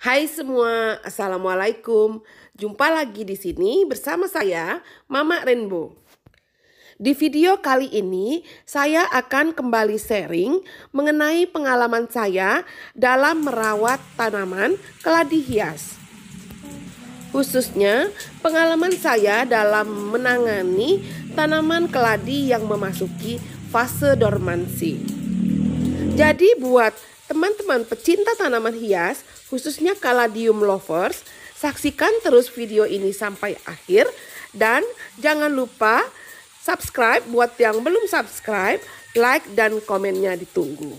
Hai semua, Assalamualaikum. Jumpa lagi di sini bersama saya, Mama Rainbow. Di video kali ini, saya akan kembali sharing mengenai pengalaman saya dalam merawat tanaman keladi hias. Khususnya, pengalaman saya dalam menangani tanaman keladi yang memasuki fase dormansi. Jadi buat Teman-teman pecinta tanaman hias, khususnya caladium lovers, saksikan terus video ini sampai akhir dan jangan lupa subscribe buat yang belum subscribe, like dan komennya ditunggu.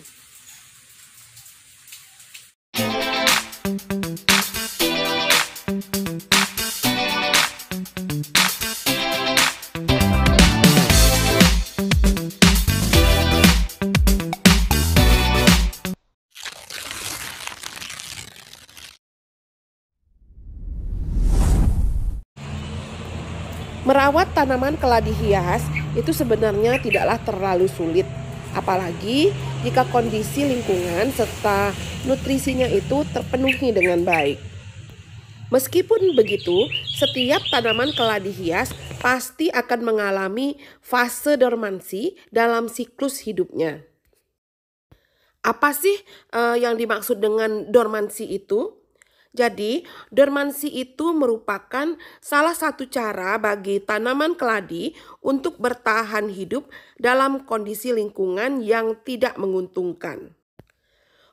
Merawat tanaman keladi hias itu sebenarnya tidaklah terlalu sulit, apalagi jika kondisi lingkungan serta nutrisinya itu terpenuhi dengan baik. Meskipun begitu, setiap tanaman keladi hias pasti akan mengalami fase dormansi dalam siklus hidupnya. Apa sih uh, yang dimaksud dengan dormansi itu? Jadi, dormansi itu merupakan salah satu cara bagi tanaman keladi untuk bertahan hidup dalam kondisi lingkungan yang tidak menguntungkan.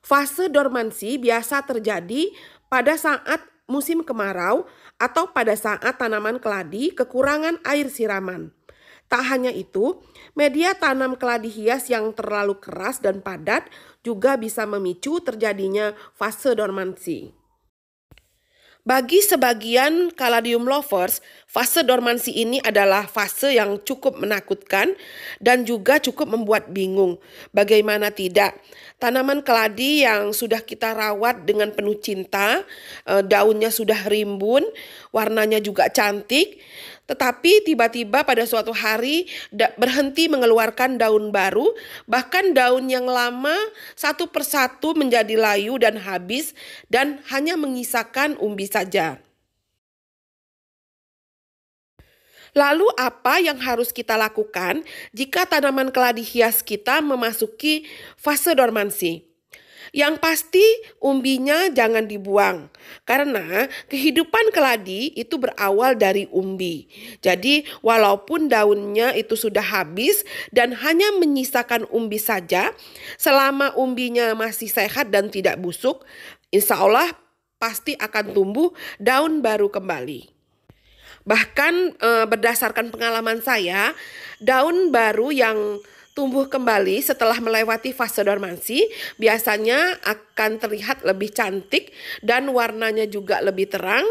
Fase dormansi biasa terjadi pada saat musim kemarau atau pada saat tanaman keladi kekurangan air siraman. Tak hanya itu, media tanam keladi hias yang terlalu keras dan padat juga bisa memicu terjadinya fase dormansi. Bagi sebagian kaladium lovers, fase dormansi ini adalah fase yang cukup menakutkan dan juga cukup membuat bingung. Bagaimana tidak? Tanaman keladi yang sudah kita rawat dengan penuh cinta, eh, daunnya sudah rimbun, warnanya juga cantik, tetapi tiba-tiba pada suatu hari berhenti mengeluarkan daun baru, bahkan daun yang lama satu persatu menjadi layu dan habis dan hanya mengisahkan umbi saja. Lalu apa yang harus kita lakukan jika tanaman keladi hias kita memasuki fase dormansi? Yang pasti umbinya jangan dibuang karena kehidupan keladi itu berawal dari umbi. Jadi walaupun daunnya itu sudah habis dan hanya menyisakan umbi saja, selama umbinya masih sehat dan tidak busuk, insya Allah pasti akan tumbuh daun baru kembali. Bahkan eh, berdasarkan pengalaman saya, daun baru yang tumbuh kembali setelah melewati fase dormansi, biasanya akan terlihat lebih cantik dan warnanya juga lebih terang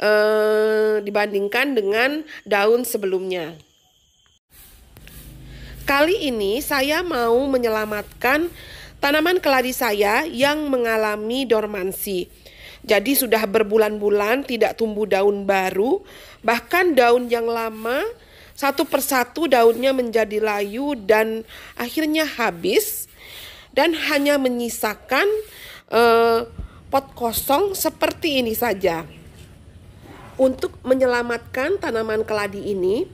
eh, dibandingkan dengan daun sebelumnya. Kali ini saya mau menyelamatkan tanaman keladi saya yang mengalami dormansi. Jadi sudah berbulan-bulan tidak tumbuh daun baru, bahkan daun yang lama satu persatu daunnya menjadi layu dan akhirnya habis dan hanya menyisakan uh, pot kosong seperti ini saja. Untuk menyelamatkan tanaman keladi ini,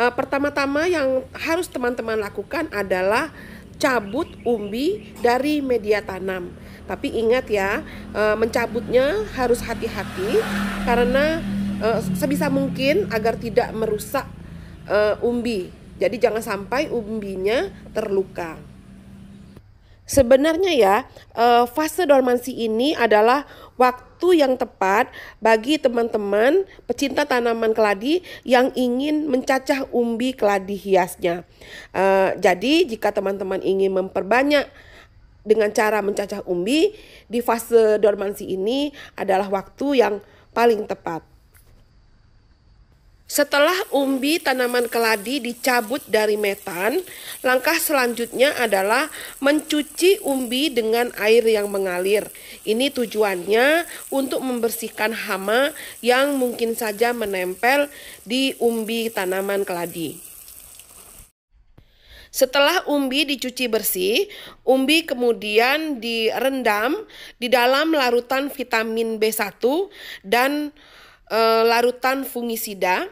uh, pertama-tama yang harus teman-teman lakukan adalah cabut umbi dari media tanam. Tapi ingat ya, eh, mencabutnya harus hati-hati karena sebisa mungkin agar tidak merusak uh, umbi. Jadi jangan sampai umbinya terluka. Sebenarnya ya, uh, fase dormansi ini adalah waktu yang tepat bagi teman-teman pecinta tanaman keladi yang ingin mencacah umbi keladi hiasnya. Uh, jadi jika teman-teman ingin memperbanyak dengan cara mencacah umbi di fase dormansi ini adalah waktu yang paling tepat. Setelah umbi tanaman keladi dicabut dari metan, langkah selanjutnya adalah mencuci umbi dengan air yang mengalir. Ini tujuannya untuk membersihkan hama yang mungkin saja menempel di umbi tanaman keladi. Setelah umbi dicuci bersih, umbi kemudian direndam di dalam larutan vitamin B1 dan Eh, larutan fungisida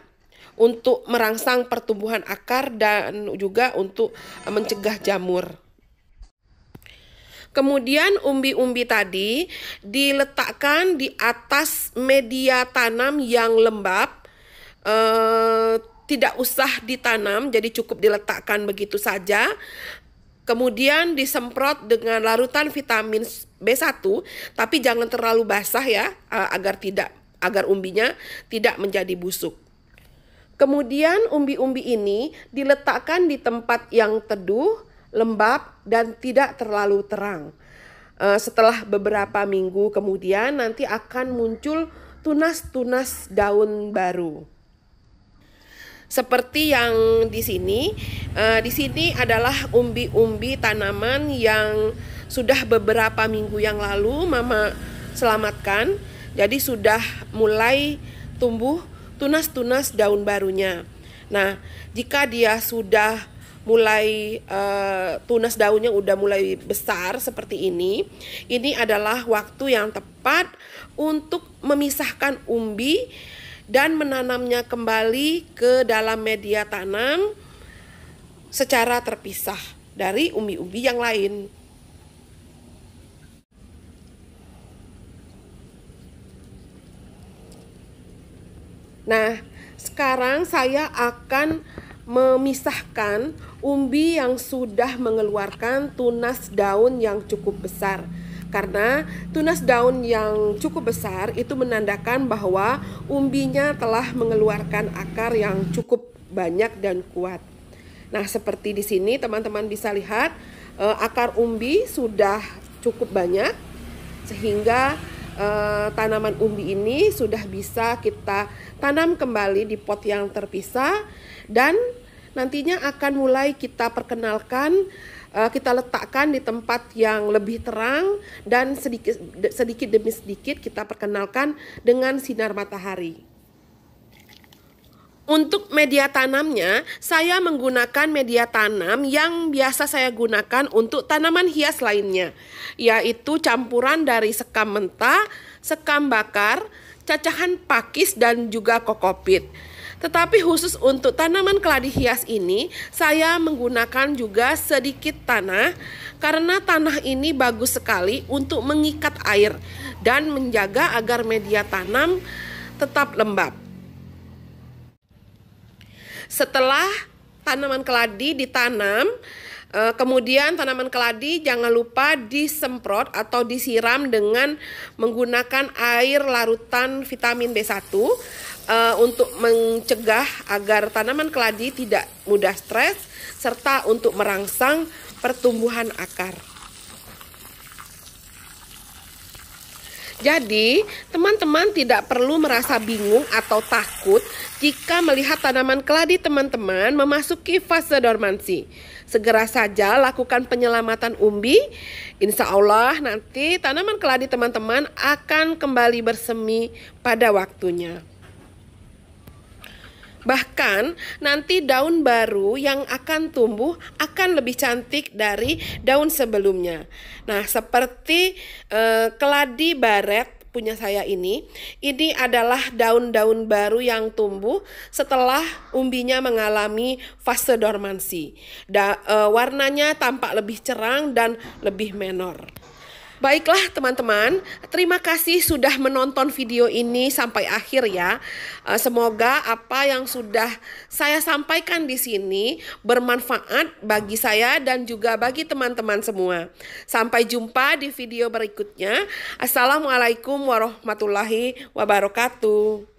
untuk merangsang pertumbuhan akar dan juga untuk eh, mencegah jamur. Kemudian umbi-umbi tadi diletakkan di atas media tanam yang lembab. E, tidak usah ditanam, jadi cukup diletakkan begitu saja. Kemudian disemprot dengan larutan vitamin B1, tapi jangan terlalu basah ya agar tidak agar umbinya tidak menjadi busuk. Kemudian umbi-umbi ini diletakkan di tempat yang teduh, lembab, dan tidak terlalu terang. E, setelah beberapa minggu kemudian nanti akan muncul tunas-tunas daun baru. Seperti yang di sini, e, di sini adalah umbi-umbi tanaman yang sudah beberapa minggu yang lalu Mama selamatkan jadi sudah mulai tumbuh tunas-tunas daun barunya. Nah, jika dia sudah mulai uh, tunas daunnya udah mulai besar seperti ini, ini adalah waktu yang tepat untuk memisahkan umbi dan menanamnya kembali ke dalam media tanam secara terpisah dari umbi-umbi yang lain. Nah, sekarang saya akan memisahkan umbi yang sudah mengeluarkan tunas daun yang cukup besar. Karena tunas daun yang cukup besar itu menandakan bahwa umbinya telah mengeluarkan akar yang cukup banyak dan kuat. Nah, seperti di sini teman-teman bisa lihat eh, akar umbi sudah cukup banyak sehingga uh, tanaman umbi ini sudah bisa kita tanam kembali di pot yang terpisah dan nantinya akan mulai kita perkenalkan uh, kita letakkan di tempat yang lebih terang dan sedikit sedikit demi sedikit kita perkenalkan dengan sinar matahari. Untuk media tanamnya, saya menggunakan media tanam yang biasa saya gunakan untuk tanaman hias lainnya, yaitu campuran dari sekam mentah, sekam bakar, cacahan pakis, dan juga kokopit. Tetapi khusus untuk tanaman keladi hias ini, saya menggunakan juga sedikit tanah karena tanah ini bagus sekali untuk mengikat air dan menjaga agar media tanam tetap lembab. Setelah tanaman keladi ditanam, eh, kemudian tanaman keladi jangan lupa disemprot atau disiram dengan menggunakan air larutan vitamin B1 eh, untuk mencegah agar tanaman keladi tidak mudah stres serta untuk merangsang pertumbuhan akar. Jadi, teman-teman tidak perlu merasa bingung atau takut jika melihat tanaman keladi teman-teman memasuki fase dormansi. Segera saja lakukan penyelamatan umbi. Insya Allah nanti tanaman keladi teman-teman akan kembali bersemi pada waktunya. Bahkan nanti daun baru yang akan tumbuh akan lebih cantik dari daun sebelumnya. Nah, seperti eh, keladi baret punya saya ini, ini adalah daun-daun baru yang tumbuh setelah umbinya mengalami fase dormansi. Da, eh, warnanya tampak lebih cerang dan lebih menor. Baiklah teman-teman, terima kasih sudah menonton video ini sampai akhir ya. Eh, semoga apa yang sudah saya sampaikan di sini bermanfaat bagi saya dan juga bagi teman-teman semua. Sampai jumpa di video berikutnya. Assalamualaikum warahmatullahi wabarakatuh.